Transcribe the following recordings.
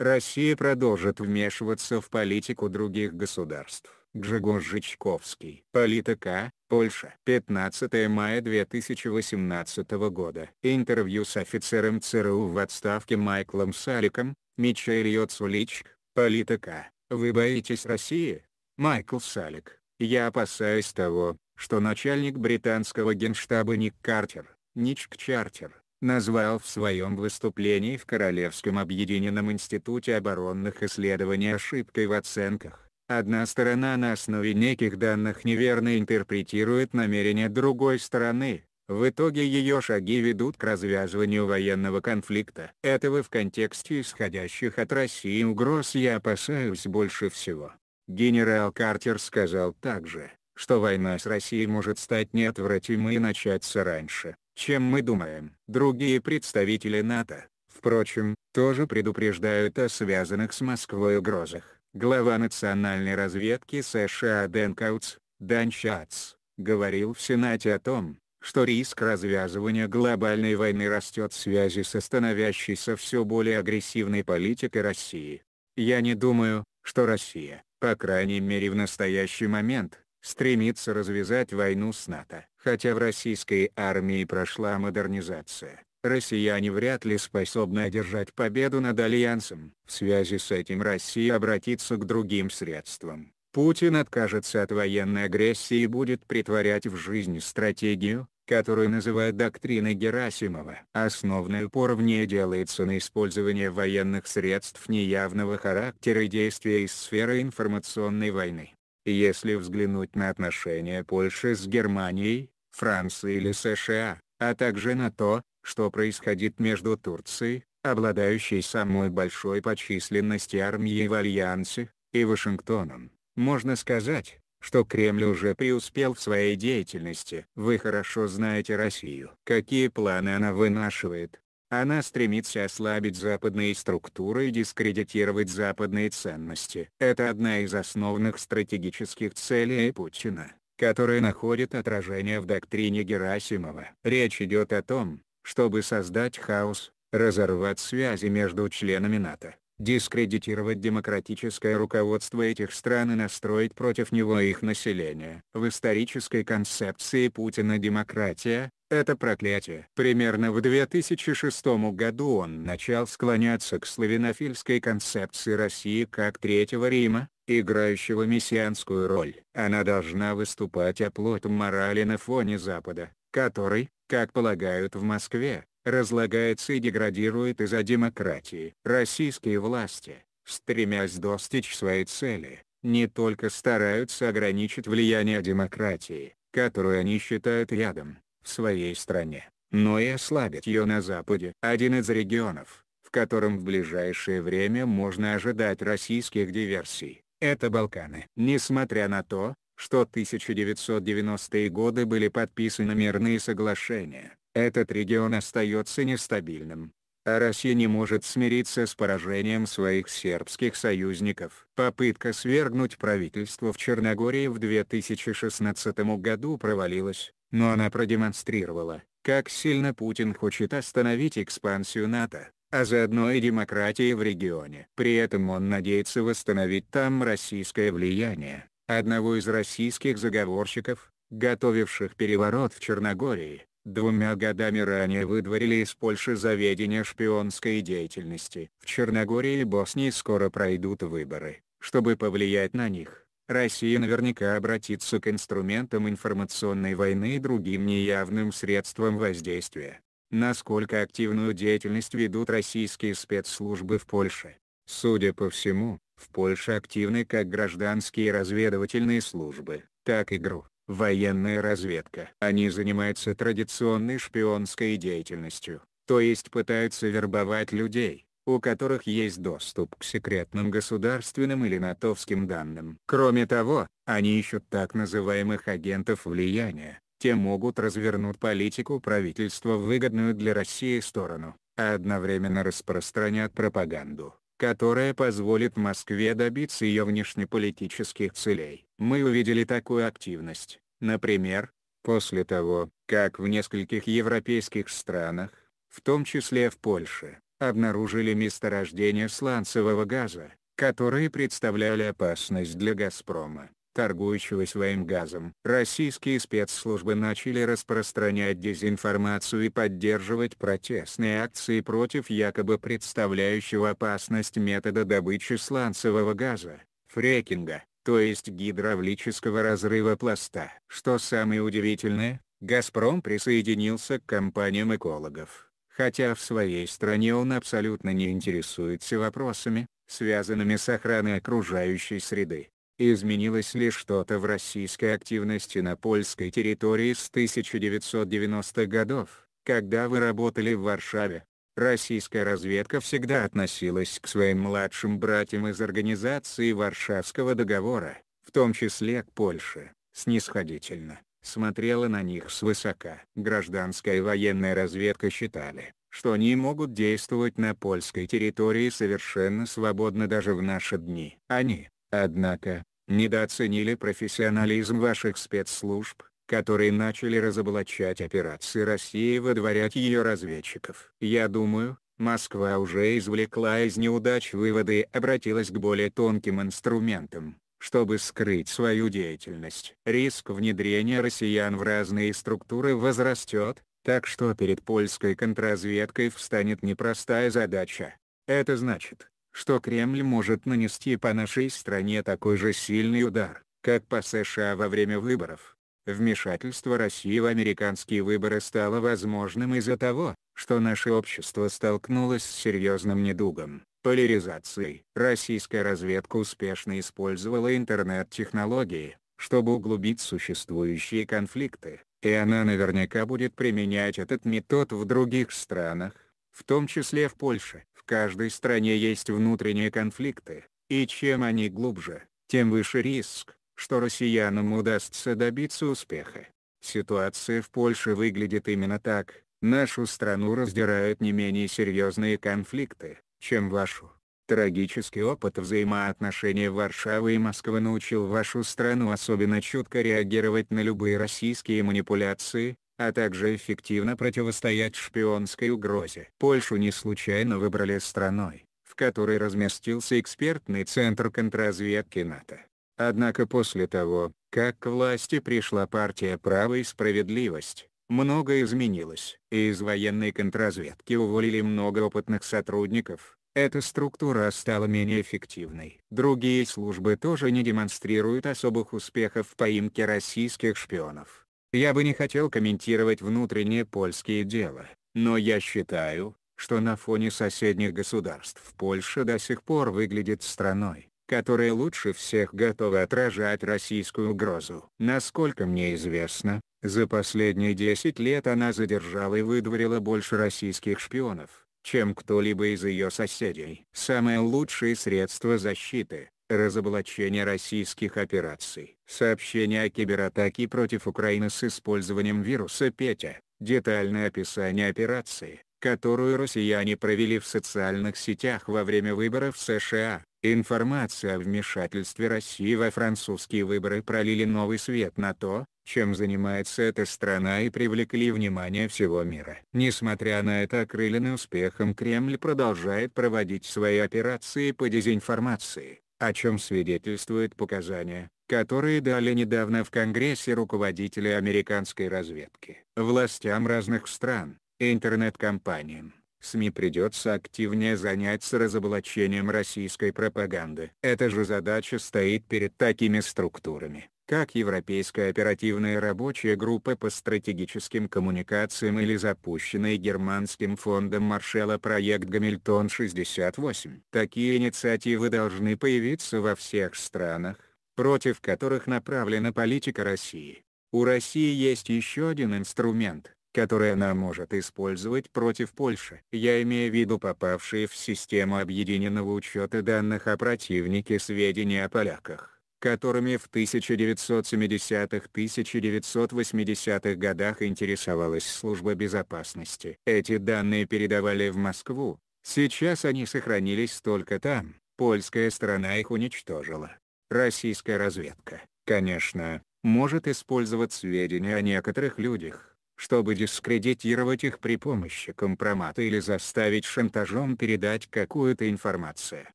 Россия продолжит вмешиваться в политику других государств. Джего Жичковский. Политика, Польша. 15 мая 2018 года. Интервью с офицером ЦРУ в отставке Майклом Саликом, Мичель Цулич. Политика. Вы боитесь России? Майкл Салик. Я опасаюсь того, что начальник британского генштаба Ник Картер, Ничк Чартер, назвал в своем выступлении в Королевском объединенном институте оборонных исследований ошибкой в оценках. Одна сторона на основе неких данных неверно интерпретирует намерения другой стороны, в итоге ее шаги ведут к развязыванию военного конфликта. Этого в контексте исходящих от России угроз я опасаюсь больше всего. Генерал Картер сказал также, что война с Россией может стать неотвратимой и начаться раньше, чем мы думаем. Другие представители НАТО, впрочем, тоже предупреждают о связанных с Москвой угрозах. Глава национальной разведки США Дэн Кауц Дан Шац, говорил в Сенате о том, что риск развязывания глобальной войны растет в связи со становящейся все более агрессивной политикой России. Я не думаю, что Россия, по крайней мере в настоящий момент, стремится развязать войну с НАТО. Хотя в российской армии прошла модернизация, россияне вряд ли способны одержать победу над Альянсом. В связи с этим Россия обратится к другим средствам. Путин откажется от военной агрессии и будет притворять в жизнь стратегию, которую называют доктриной Герасимова. Основной упор в ней делается на использование военных средств неявного характера и действия из сферы информационной войны. Если взглянуть на отношения Польши с Германией, Францией или США, а также на то, что происходит между Турцией, обладающей самой большой по численности армии в Альянсе, и Вашингтоном, можно сказать, что Кремль уже преуспел в своей деятельности. Вы хорошо знаете Россию. Какие планы она вынашивает, она стремится ослабить западные структуры и дискредитировать западные ценности. Это одна из основных стратегических целей Путина, которая находит отражение в доктрине Герасимова. Речь идет о том, чтобы создать хаос, разорвать связи между членами НАТО, дискредитировать демократическое руководство этих стран и настроить против него их население. В исторической концепции Путина демократия это проклятие. Примерно в 2006 году он начал склоняться к славянофильской концепции России как Третьего Рима, играющего мессианскую роль. Она должна выступать оплотом морали на фоне Запада, который, как полагают в Москве, разлагается и деградирует из-за демократии. Российские власти, стремясь достичь своей цели, не только стараются ограничить влияние демократии, которую они считают рядом, в своей стране, но и ослабит ее на Западе. Один из регионов, в котором в ближайшее время можно ожидать российских диверсий, это Балканы. Несмотря на то, что 1990-е годы были подписаны мирные соглашения, этот регион остается нестабильным. А Россия не может смириться с поражением своих сербских союзников. Попытка свергнуть правительство в Черногории в 2016 году провалилась, но она продемонстрировала, как сильно Путин хочет остановить экспансию НАТО, а заодно и демократии в регионе. При этом он надеется восстановить там российское влияние. Одного из российских заговорщиков, готовивших переворот в Черногории, двумя годами ранее выдворили из Польши заведение шпионской деятельности. В Черногории и Боснии скоро пройдут выборы, чтобы повлиять на них. Россия наверняка обратится к инструментам информационной войны и другим неявным средствам воздействия. Насколько активную деятельность ведут российские спецслужбы в Польше? Судя по всему, в Польше активны как гражданские разведывательные службы, так и ГРУ, военная разведка. Они занимаются традиционной шпионской деятельностью, то есть пытаются вербовать людей, у которых есть доступ к секретным государственным или натовским данным. Кроме того, они ищут так называемых агентов влияния, те могут развернуть политику правительства в выгодную для России сторону, а одновременно распространят пропаганду, которая позволит Москве добиться ее внешнеполитических целей. Мы увидели такую активность, например, после того, как в нескольких европейских странах, в том числе в Польше, обнаружили месторождения сланцевого газа, которые представляли опасность для «Газпрома», торгующего своим газом. Российские спецслужбы начали распространять дезинформацию и поддерживать протестные акции против якобы представляющего опасность метода добычи сланцевого газа, фрекинга, то есть гидравлического разрыва пласта. Что самое удивительное, «Газпром» присоединился к компаниям экологов хотя в своей стране он абсолютно не интересуется вопросами, связанными с охраной окружающей среды. Изменилось ли что-то в российской активности на польской территории с 1990-х годов, когда вы работали в Варшаве? Российская разведка всегда относилась к своим младшим братьям из организации Варшавского договора, в том числе к Польше, снисходительно смотрела на них свысока. Гражданская и военная разведка считали, что они могут действовать на польской территории совершенно свободно даже в наши дни. Они, однако, недооценили профессионализм ваших спецслужб, которые начали разоблачать операции России и выдворять ее разведчиков. Я думаю, Москва уже извлекла из неудач выводы и обратилась к более тонким инструментам. Чтобы скрыть свою деятельность, риск внедрения россиян в разные структуры возрастет, так что перед польской контрразведкой встанет непростая задача. Это значит, что Кремль может нанести по нашей стране такой же сильный удар, как по США во время выборов. Вмешательство России в американские выборы стало возможным из-за того, что наше общество столкнулось с серьезным недугом поляризации. Российская разведка успешно использовала интернет-технологии, чтобы углубить существующие конфликты, и она наверняка будет применять этот метод в других странах, в том числе в Польше. В каждой стране есть внутренние конфликты, и чем они глубже, тем выше риск, что россиянам удастся добиться успеха. Ситуация в Польше выглядит именно так. Нашу страну раздирают не менее серьезные конфликты, чем вашу. Трагический опыт взаимоотношений Варшавы и Москвы научил вашу страну особенно чутко реагировать на любые российские манипуляции, а также эффективно противостоять шпионской угрозе. Польшу не случайно выбрали страной, в которой разместился экспертный центр контрразведки НАТО. Однако после того, как к власти пришла партия «Право и справедливость», много изменилось. и Из военной контрразведки уволили много опытных сотрудников, эта структура стала менее эффективной. Другие службы тоже не демонстрируют особых успехов в поимке российских шпионов. Я бы не хотел комментировать внутренние польские дела, но я считаю, что на фоне соседних государств Польша до сих пор выглядит страной которые лучше всех готовы отражать российскую угрозу. Насколько мне известно, за последние 10 лет она задержала и выдворила больше российских шпионов, чем кто-либо из ее соседей. Самое лучшее средство защиты – разоблачение российских операций. Сообщение о кибератаке против Украины с использованием вируса Петя, детальное описание операции, которую россияне провели в социальных сетях во время выборов в США, Информация о вмешательстве России во французские выборы пролили новый свет на то, чем занимается эта страна и привлекли внимание всего мира. Несмотря на это окрыленный успехом Кремль продолжает проводить свои операции по дезинформации, о чем свидетельствуют показания, которые дали недавно в Конгрессе руководители американской разведки. Властям разных стран, интернет-компаниям, СМИ придется активнее заняться разоблачением российской пропаганды. Эта же задача стоит перед такими структурами, как Европейская оперативная рабочая группа по стратегическим коммуникациям или запущенный германским фондом Маршала проект «Гамильтон-68». Такие инициативы должны появиться во всех странах, против которых направлена политика России. У России есть еще один инструмент, которые она может использовать против Польши. Я имею в виду попавшие в систему объединенного учета данных о противнике сведения о поляках, которыми в 1970-1980-х годах интересовалась служба безопасности. Эти данные передавали в Москву, сейчас они сохранились только там, польская сторона их уничтожила. Российская разведка, конечно, может использовать сведения о некоторых людях, чтобы дискредитировать их при помощи компромата или заставить шантажом передать какую-то информацию.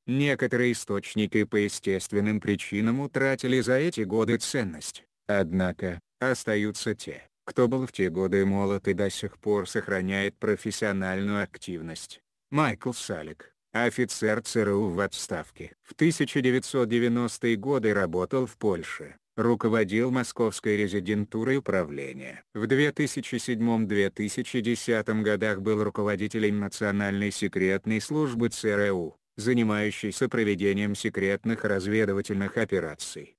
Некоторые источники по естественным причинам утратили за эти годы ценность, однако, остаются те, кто был в те годы молод и до сих пор сохраняет профессиональную активность. Майкл Салик офицер ЦРУ в отставке. В 1990-е годы работал в Польше руководил московской резидентурой управления. В 2007-2010 годах был руководителем Национальной секретной службы ЦРУ, занимающейся проведением секретных разведывательных операций.